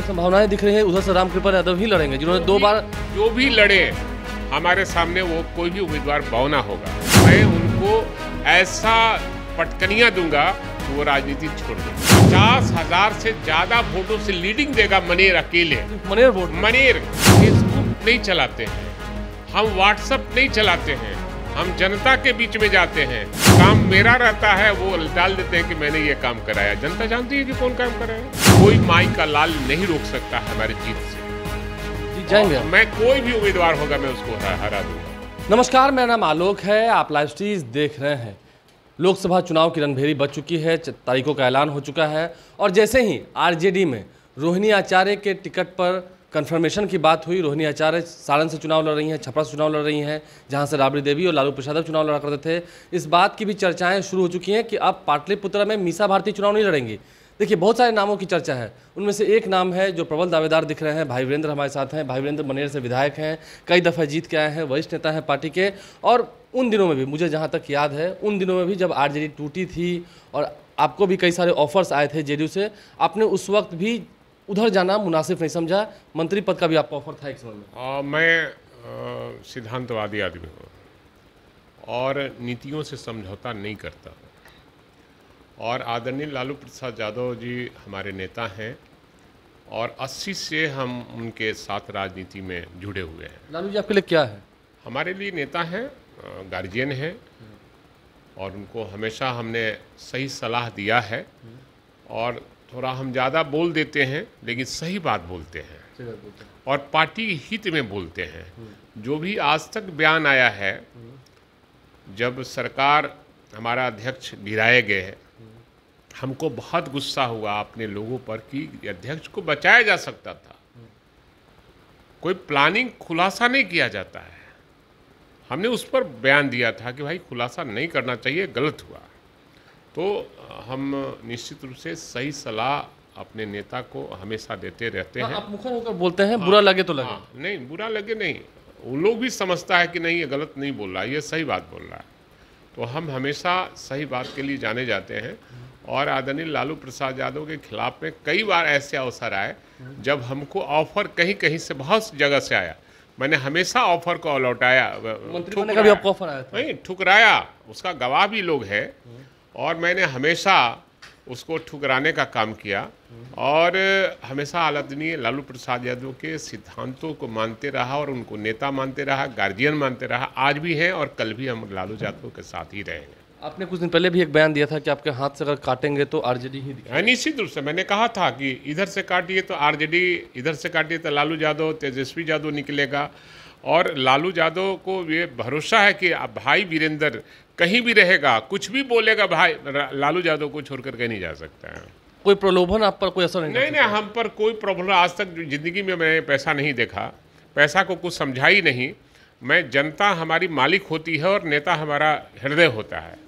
तो संभावनाएं दिख रही है उधर से रामकृपा यादव ही लड़ेंगे जिन्होंने दो बार जो भी लड़े हमारे सामने वो कोई भी उम्मीदवार भावना होगा मैं उनको ऐसा पटकनिया दूंगा कि वो राजनीति छोड़ दे पचास हजार से ज्यादा वोटों से लीडिंग देगा मनेर अकेले मनेर वोट मनेर फेसबुक नहीं चलाते हैं हम व्हाट्सएप नहीं चलाते हैं हम जनता के बीच में जाते हैं काम मेरा रहता है वो डाल देते हैं कि मैंने ये काम कराया जनता जानती है कि कौन काम कराया कोई माई का लाल नहीं रोक सकता हमारे जीत से जाएंगे मैं कोई भी उम्मीदवार होगा मैं उसको हरा दूंगा नमस्कार मेरा नाम आलोक है आप लाइव स्टीज देख रहे हैं लोकसभा चुनाव की रणभेरी बच चुकी है तारीखों का ऐलान हो चुका है और जैसे ही आरजेडी में रोहिणी आचार्य के टिकट पर कन्फर्मेशन की बात हुई रोहिणी आचार्य सारण से चुनाव लड़ रही हैं छपरा से चुनाव लड़ रही हैं जहां से राबड़ी देवी और लालू प्रसाद चुनाव लड़ा करते थे इस बात की भी चर्चाएं शुरू हो चुकी हैं कि अब पाटलिपुत्र में मीसा भारती चुनाव नहीं लड़ेंगी देखिए बहुत सारे नामों की चर्चा है उनमें से एक नाम है जो प्रबल दावेदार दिख रहे हैं भाई वीरेंद्र हमारे साथ हैं भाई वीरेंद्र मनेर से विधायक हैं कई दफ़े जीत के आए हैं वरिष्ठ नेता हैं पार्टी के और उन दिनों में भी मुझे जहाँ तक याद है उन दिनों में भी जब आर टूटी थी और आपको भी कई सारे ऑफर्स आए थे जेडीयू से आपने उस वक्त भी उधर जाना मुनासिब नहीं समझा मंत्री पद का भी आपका ऑफर था एक समय में आ, मैं सिद्धांतवादी आदमी हूँ और नीतियों से समझौता नहीं करता और आदरणीय लालू प्रसाद यादव जी हमारे नेता हैं और 80 से हम उनके साथ राजनीति में जुड़े हुए हैं लालू जी आपके लिए क्या है हमारे लिए नेता हैं गार्जियन हैं और उनको हमेशा हमने सही सलाह दिया है हम्म। और थोड़ा हम ज़्यादा बोल देते हैं लेकिन सही बात बोलते हैं और पार्टी के हित में बोलते हैं हम्म। जो भी आज तक बयान आया है हम्म। जब सरकार हमारा अध्यक्ष गिराए गए हैं हम्म। हमको बहुत गुस्सा हुआ अपने लोगों पर कि अध्यक्ष को बचाया जा सकता था कोई प्लानिंग खुलासा नहीं किया जाता है हमने उस पर बयान दिया था कि भाई खुलासा नहीं करना चाहिए गलत हुआ तो हम निश्चित रूप से सही सलाह अपने नेता को हमेशा देते रहते हाँ, हैं आप मुखर होकर बोलते हैं बुरा हाँ, लगे तो लगे हाँ, नहीं बुरा लगे नहीं वो लोग भी समझता है कि नहीं ये गलत नहीं बोल रहा ये सही बात बोल रहा है तो हम हमेशा सही बात के लिए जाने जाते हैं और आदरणीय लालू प्रसाद यादव के खिलाफ में कई बार ऐसे अवसर आए जब हमको ऑफर कहीं कहीं से बहुत जगह से आया मैंने हमेशा ऑफर को लौटाया नहीं ठुकराया उसका गवाह भी लोग हैं और मैंने हमेशा उसको ठुकराने का काम किया और हमेशा आलादनीय लालू प्रसाद यादव के सिद्धांतों को मानते रहा और उनको नेता मानते रहा गार्जियन मानते रहा आज भी हैं और कल भी हम लालू यादव के साथ ही रहेंगे आपने कुछ दिन पहले भी एक बयान दिया था कि आपके हाथ से अगर काटेंगे तो आरजेडी ही दिखा निश्चित रूप से मैंने कहा था कि इधर से काटिए तो आरजेडी इधर से काटिए तो लालू यादव तेजस्वी यादव निकलेगा और लालू यादव को ये भरोसा है कि अब भाई वीरेंद्र कहीं भी रहेगा कुछ भी बोलेगा भाई लालू यादव को छोड़कर कहीं नहीं जा सकता है कोई प्रलोभन आप पर कोई असर नहीं नहीं नहीं हम पर कोई प्रॉब्लम आज तक ज़िंदगी में मैंने पैसा नहीं देखा पैसा को कुछ समझा ही नहीं मैं जनता हमारी मालिक होती है और नेता हमारा हृदय होता है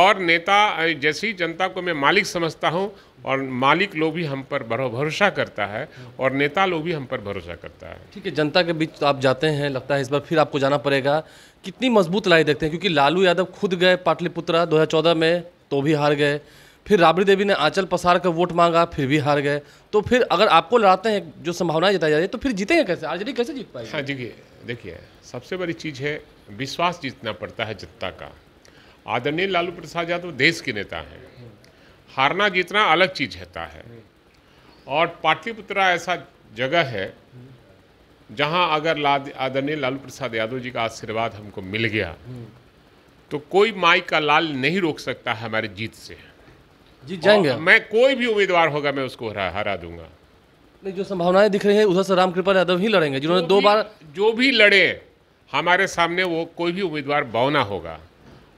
और नेता जैसी जनता को मैं मालिक समझता हूँ और मालिक लोग भी हम पर भरोसा करता है और नेता लोग भी हम पर भरोसा करता है ठीक है जनता के बीच तो आप जाते हैं लगता है इस बार फिर आपको जाना पड़ेगा कितनी मजबूत लड़ाई देखते हैं क्योंकि लालू यादव खुद गए पाटलिपुत्रा दो में तो भी हार गए फिर राबड़ी देवी ने आंचल पसार का वोट मांगा फिर भी हार गए तो फिर अगर आपको लड़ाते हैं जो संभावनाएं जताई जा रही है तो फिर जीतेंगे कैसे आरजेडी कैसे जीत पाएगी हाँ जी देखिए सबसे बड़ी चीज़ है विश्वास जीतना पड़ता है जनता का आदरणीय लालू प्रसाद यादव देश के नेता हैं हारना जीतना अलग चीज रहता है और पाटलिपुत्रा ऐसा जगह है जहां अगर आदरणीय लालू प्रसाद यादव जी का आशीर्वाद हमको मिल गया तो कोई माई का लाल नहीं रोक सकता है हमारे जीत से जीत जाएंगे मैं कोई भी उम्मीदवार होगा मैं उसको हरा हरा दूंगा नहीं जो संभावनाएं दिख रही है उधर से रामकृपाल यादव ही लड़ेंगे जिन्होंने दो बार जो भी लड़े हमारे सामने वो कोई भी उम्मीदवार बौना होगा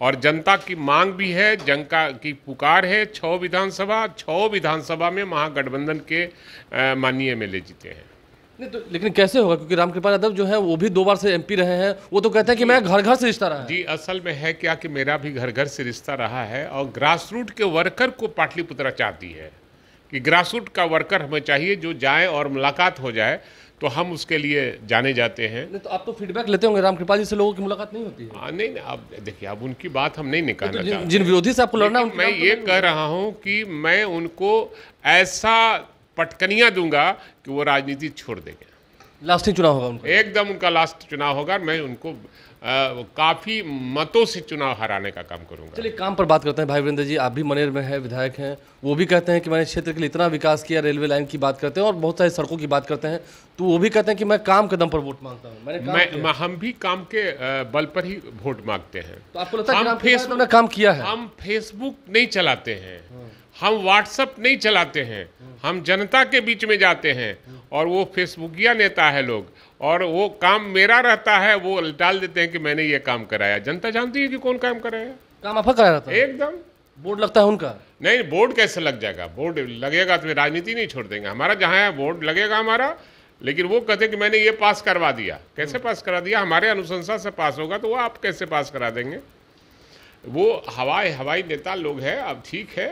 और जनता की मांग भी है जनता की पुकार है छः विधानसभा छः विधानसभा में महागठबंधन के माननीय एम जीते हैं नहीं तो लेकिन कैसे होगा क्योंकि रामकृपाल यादव जो है वो भी दो बार से एमपी रहे हैं वो तो कहते हैं कि मैं घर घर से रिश्ता रहा जी असल में है क्या कि मेरा भी घर घर से रिश्ता रहा है और ग्रास रूट के वर्कर को पाटलिपुत्रा चाहती है कि ग्रास रूट का वर्कर हमें चाहिए जो जाए और मुलाकात हो जाए तो हम उसके लिए जाने जाते हैं नहीं तो आप तो फीडबैक लेते होंगे राम कृपाल जी से लोगों की मुलाकात नहीं होती है आ, हाँ, नहीं नहीं अब देखिए अब उनकी बात हम नहीं निकालना तो जिन, जिन विरोधी से आपको लड़ना मैं तो ये कह रहा हूँ कि मैं उनको ऐसा पटकनियाँ दूंगा कि वो राजनीति छोड़ देंगे लास्टिंग चुनाव होगा उनका एकदम उनका लास्ट चुनाव होगा मैं उनको आ, काफ़ी मतों से चुनाव हराने का काम करूंगा चलिए काम पर बात करते हैं भाई वीरेंद्र जी आप भी मनेर में हैं विधायक हैं वो भी कहते हैं कि मैंने क्षेत्र के लिए इतना विकास किया रेलवे लाइन की बात करते हैं और बहुत सारी सड़कों की बात करते हैं तो वो भी कहते हैं कि मैं काम कदम पर वोट मांगता हूँ मैंने मैं, मैं हम भी काम के बल पर ही वोट मांगते हैं तो आपको लगता है काम किया है हम फेसबुक नहीं चलाते हैं हाँ। हम व्हाट्सअप नहीं चलाते हैं हाँ। हम जनता के बीच में जाते हैं और वो फेसबुकिया नेता है लोग और वो काम मेरा रहता है वो डाल देते हैं कि मैंने ये काम कराया जनता जानती है कि कौन काम कराया काम आपका कराया एकदम बोर्ड लगता है उनका नहीं बोर्ड कैसे लग जाएगा बोर्ड लगेगा तो राजनीति नहीं छोड़ देंगे हमारा जहाँ है बोर्ड लगेगा हमारा लेकिन वो कहते कि मैंने ये पास करवा दिया कैसे पास करा दिया हमारे अनुशंसा से पास होगा तो वो आप कैसे पास करा देंगे वो हवाई हवाई नेता लोग हैं अब ठीक है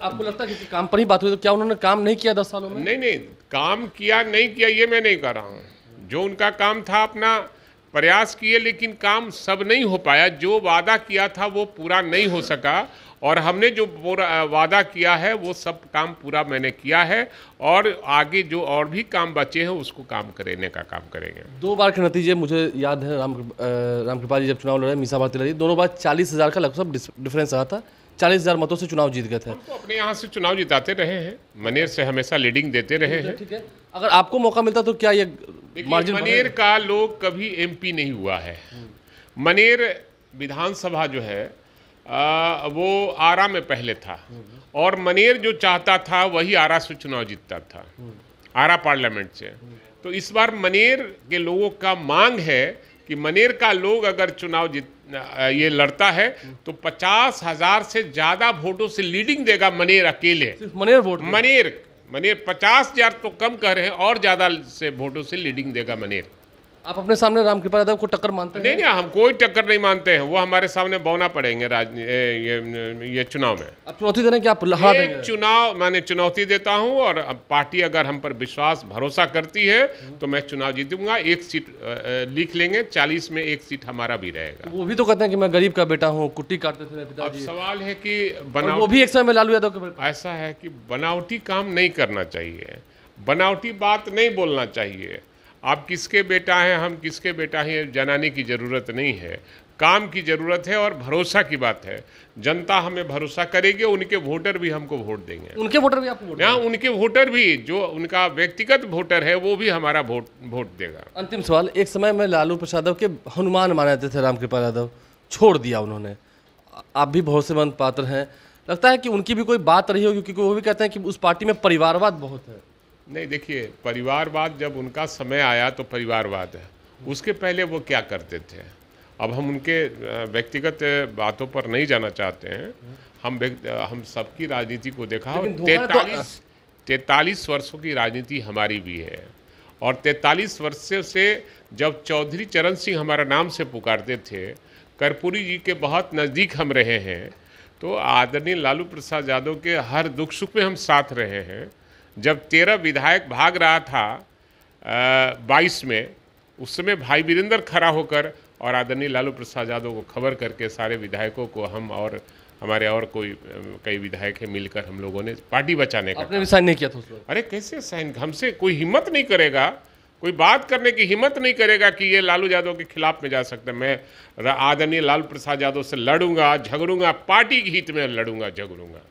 आपको लगता है कि काम पर ही बात हुई तो क्या उन्होंने काम नहीं किया दस सालों में नहीं नहीं काम किया नहीं किया ये मैं नहीं कर रहा हूँ जो उनका काम था अपना प्रयास किए लेकिन काम सब नहीं हो पाया जो वादा किया था वो पूरा नहीं हो सका और हमने जो वादा किया है वो सब काम पूरा मैंने किया है और आगे जो और भी काम बचे हैं उसको काम करने का काम करेंगे दो बार के नतीजे मुझे याद है राम रामकृपाल जी जब चुनाव लड़ रहे मीसा भारती लड़ी दोनों बार चालीस हज़ार का लगभग डिफरेंस रहा था चालीस हज़ार मतों से चुनाव जीत गए थे तो अपने यहाँ से चुनाव जिताते रहे हैं मनेर से हमेशा लीडिंग देते रहे हैं ठीक है अगर आपको मौका मिलता तो क्या ये मनेर का लोग कभी एमपी नहीं हुआ है मनेर विधानसभा जो है आ, वो आरा में पहले था और मनेर जो चाहता था वही आरा से चुनाव जीतता था आरा पार्लियामेंट से तो इस बार मनेर के लोगों का मांग है कि मनेर का लोग अगर चुनाव जीत ये लड़ता है तो पचास हजार से ज्यादा वोटों से लीडिंग देगा मनेर अकेले मनेर वोट मनेर मनीर पचास हजार तो कम कह रहे हैं और ज़्यादा से वोटों से लीडिंग देगा मनीर आप अपने सामने राम कृपा यादव को टक्कर मानते नहीं हैं नहीं हम कोई टक्कर नहीं मानते हैं वो हमारे सामने बोना पड़ेंगे राज ये, ये, ये चुनाव में अब चुनौती देने की आप लहा देंगे चुनाव मैंने चुनौती देता हूं और अब पार्टी अगर हम पर विश्वास भरोसा करती है तो मैं चुनाव जीतूंगा एक सीट लिख लेंगे चालीस में एक सीट हमारा भी रहेगा वो भी तो कहते हैं कि मैं गरीब का बेटा हूँ कुट्टी काटते थे अब सवाल है कि बना वो भी एक समय लालू यादव ऐसा है कि बनावटी काम नहीं करना चाहिए बनावटी बात नहीं बोलना चाहिए आप किसके बेटा हैं हम किसके बेटा हैं जनाने की ज़रूरत नहीं है काम की ज़रूरत है और भरोसा की बात है जनता हमें भरोसा करेगी उनके वोटर भी हमको वोट देंगे उनके वोटर भी आपको यहाँ उनके वोटर भी जो उनका व्यक्तिगत वोटर है वो भी हमारा वोट वोट देगा अंतिम सवाल एक समय में लालू प्रसाद के हनुमान माने जाते थे रामकृपा यादव छोड़ दिया उन्होंने आप भी भरोसेमंद पात्र हैं लगता है कि उनकी भी कोई बात रही होगी क्योंकि वो भी कहते हैं कि उस पार्टी में परिवारवाद बहुत है नहीं देखिए परिवारवाद जब उनका समय आया तो परिवारवाद है उसके पहले वो क्या करते थे अब हम उनके व्यक्तिगत बातों पर नहीं जाना चाहते हैं हम हम सबकी राजनीति को देखा तो तैतालीस तैतालीस वर्षों की राजनीति हमारी भी है और तैतालीस वर्ष से जब चौधरी चरण सिंह हमारा नाम से पुकारते थे कर्पूरी जी के बहुत नज़दीक हम रहे हैं तो आदरणीय लालू प्रसाद यादव के हर दुख सुख में हम साथ रहे हैं जब तेरह विधायक भाग रहा था बाईस में उस समय भाई वीरेंद्र खड़ा होकर और आदरणीय लालू प्रसाद यादव को खबर करके सारे विधायकों को हम और हमारे और कोई कई विधायक है मिलकर हम लोगों ने पार्टी बचाने का आपने भी साइन नहीं किया था उसमें अरे कैसे साइन हमसे कोई हिम्मत नहीं करेगा कोई बात करने की हिम्मत नहीं करेगा कि ये लालू यादव के खिलाफ में जा सकते मैं आदरणीय लालू प्रसाद यादव से लड़ूंगा झगड़ूंगा पार्टी के हित में लड़ूंगा झगड़ूंगा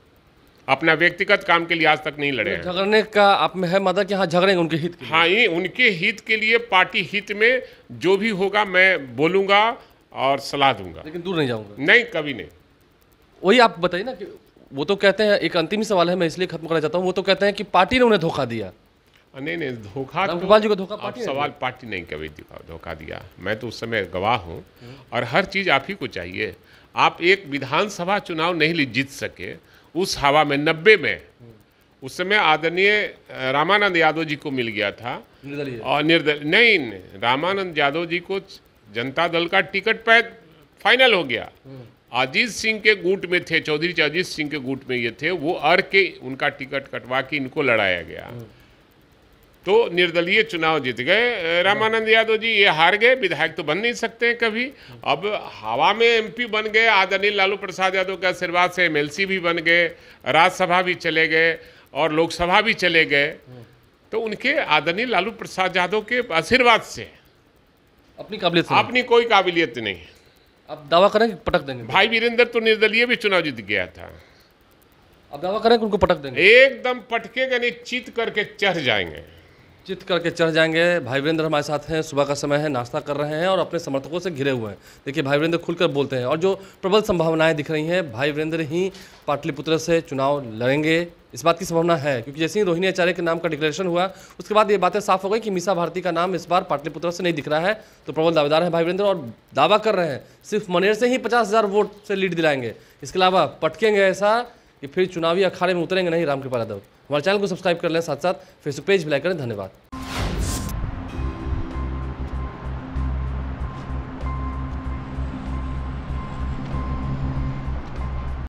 अपना व्यक्तिगत काम के लिए आज तक नहीं लड़े झगड़ने का आप में है मदर की हाँ झगड़ेंगे उनके हित हाँ ये उनके हित के लिए पार्टी हित में जो भी होगा मैं बोलूँगा और सलाह दूंगा लेकिन दूर नहीं जाऊँगा नहीं कभी नहीं वही आप बताइए ना कि वो तो कहते हैं एक अंतिम सवाल है मैं इसलिए खत्म करना चाहता हूँ वो तो कहते हैं कि पार्टी ने उन्हें धोखा दिया नहीं नहीं धोखा तो, जी को धोखा पार्टी सवाल पार्टी नहीं कभी धोखा दिया मैं तो उस समय गवाह हूँ और हर चीज़ आप ही को चाहिए आप एक विधानसभा चुनाव नहीं जीत सके उस हवा में नब्बे में उस समय आदरणीय रामानंद यादव जी को मिल गया था और निर्दल नहीं रामानंद यादव जी को जनता दल का टिकट पैक फाइनल हो गया अजीत सिंह के गुट में थे चौधरी अजीत सिंह के गुट में ये थे वो अर के उनका टिकट कटवा के इनको लड़ाया गया तो निर्दलीय चुनाव जीत गए रामानंद यादव जी ये हार गए विधायक तो बन नहीं सकते हैं कभी अब हवा में एमपी बन गए आदरणीय लालू प्रसाद यादव के आशीर्वाद से एमएलसी भी बन गए राज्यसभा भी चले गए और लोकसभा भी चले गए तो उनके आदरणीय लालू प्रसाद यादव के आशीर्वाद से अपनी काबिलियत अपनी कोई काबिलियत नहीं अब दावा करें पटक देंगे भाई वीरेंद्र तो निर्दलीय भी चुनाव जीत गया था अब दावा करें कि उनको पटक देंगे एकदम पटकेगा नहीं चीत करके चढ़ जाएंगे चित करके चढ़ जाएंगे भाई वीरेंद्र हमारे साथ हैं सुबह का समय है नाश्ता कर रहे हैं और अपने समर्थकों से घिरे हुए हैं देखिए भाई वीरेंद्र खुलकर बोलते हैं और जो प्रबल संभावनाएं दिख रही हैं भाई वीरेंद्र ही पाटलिपुत्र से चुनाव लड़ेंगे इस बात की संभावना है क्योंकि जैसे ही रोहिणी आचार्य के नाम का डिक्लेरेशन हुआ उसके बाद ये बातें साफ हो गई कि मीसा भारती का नाम इस बार पाटलिपुत्र से नहीं दिख रहा है तो प्रबल दावेदार है भाई वीरेंद्र और दावा कर रहे हैं सिर्फ मनेर से ही पचास हज़ार वोट से लीड दिलाएंगे इसके अलावा पटकेंगे ऐसा कि फिर चुनावी अखाड़े में उतरेंगे नहीं रामकृपा यादव हमारे चैनल को सब्सक्राइब कर लें साथ साथ फेसबुक पेज भी लाइक करें धन्यवाद